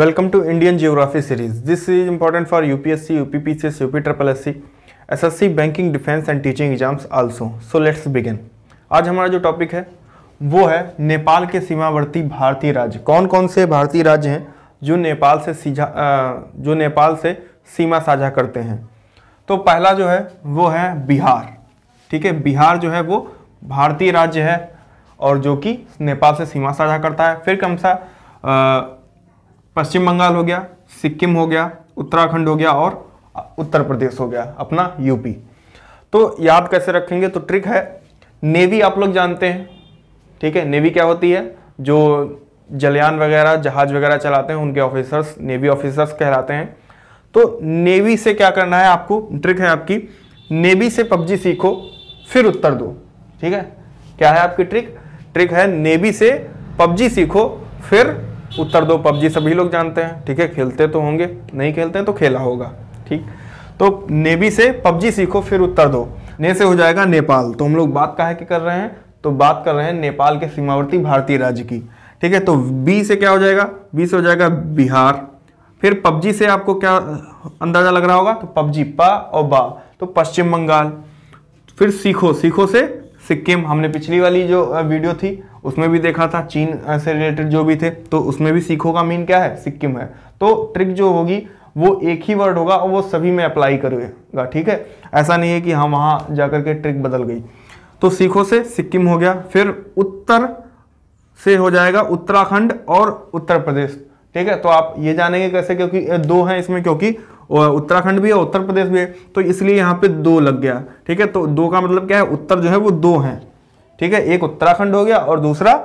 welcome to Indian geography series this is for U P U P P C S U P triple S C S S C banking defence and teaching exams also so let's begin आज हमारा जो topic है वो है नेपाल के सीमावर्ती भारतीय राज्य कौन कौन से भारतीय राज्य हैं जो नेपाल से सीझा जो नेपाल से सीमा साझा करते हैं तो पहला जो है वो है बिहार ठीक है बिहार जो है वो भारतीय राज्य है और जो कि नेपाल से सीमा साझा करता है फिर कम सा पश्चिम बंगाल हो गया सिक्किम हो गया उत्तराखंड हो गया और उत्तर प्रदेश हो गया अपना यूपी तो याद कैसे रखेंगे तो ट्रिक है नेवी आप लोग जानते हैं ठीक है नेवी क्या होती है जो जलयान वगैरह जहाज वगैरह चलाते हैं उनके ऑफिसर्स नेवी ऑफिसर्स कहलाते हैं तो नेवी से क्या करना है आपको ट्रिक है आपकी नेवी से पबजी सीखो फिर उत्तर दो ठीक है क्या है आपकी ट्रिक ट्रिक है नेवी से पबजी सीखो फिर उत्तर दो पबजी सभी लोग जानते हैं ठीक है खेलते तो होंगे नहीं खेलते हैं तो खेला होगा ठीक तो नेवी से पबजी सीखो फिर उत्तर दो ने से हो जाएगा नेपाल तो हम लोग बात कहा कर रहे हैं तो बात कर रहे हैं नेपाल के सीमावर्ती भारतीय राज्य की ठीक है तो बी से क्या हो जाएगा बी से हो जाएगा बिहार फिर पबजी से आपको क्या अंदाज़ा लग रहा होगा तो पबजी पा और बा तो पश्चिम बंगाल फिर सीखो सीखो से सिक्किम हमने पिछली वाली जो वीडियो थी उसमें भी देखा था चीन से रिलेटेड जो भी थे तो उसमें भी सीखो का मीन क्या है सिक्किम है तो ट्रिक जो होगी वो एक ही वर्ड होगा और वो सभी में अप्लाई करेगा ठीक है ऐसा नहीं है कि हम वहाँ जाकर के ट्रिक बदल गई तो सीखो से सिक्किम हो गया फिर उत्तर से हो जाएगा उत्तराखंड और उत्तर प्रदेश ठीक है तो आप ये जानेंगे कैसे क्योंकि दो हैं इसमें क्योंकि उत्तराखंड भी है उत्तर प्रदेश भी है तो इसलिए यहाँ पे दो लग गया ठीक है तो दो का मतलब क्या है उत्तर जो है वो दो हैं ठीक है एक उत्तराखंड हो गया और दूसरा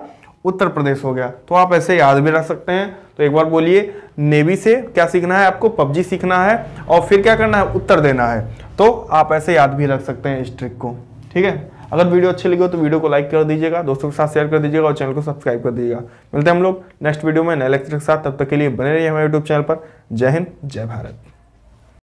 उत्तर प्रदेश हो गया तो आप ऐसे याद भी रख सकते हैं तो एक बार बोलिए नेवी से क्या सीखना है आपको पबजी सीखना है और फिर क्या करना है उत्तर देना है तो आप ऐसे याद भी रख सकते हैं इस ट्रिक को ठीक है अगर वीडियो अच्छी लगी हो तो वीडियो को लाइक कर दीजिएगा दोस्तों के साथ शेयर कर दीजिएगा और चैनल को सब्सक्राइब कर दीजिएगा मिलते हैं हम लोग नेक्स्ट वीडियो में नए लेक्चर के साथ तब तक के लिए बने रहिए हमारे यूट्यूब चैनल पर जय हिंद जय भारत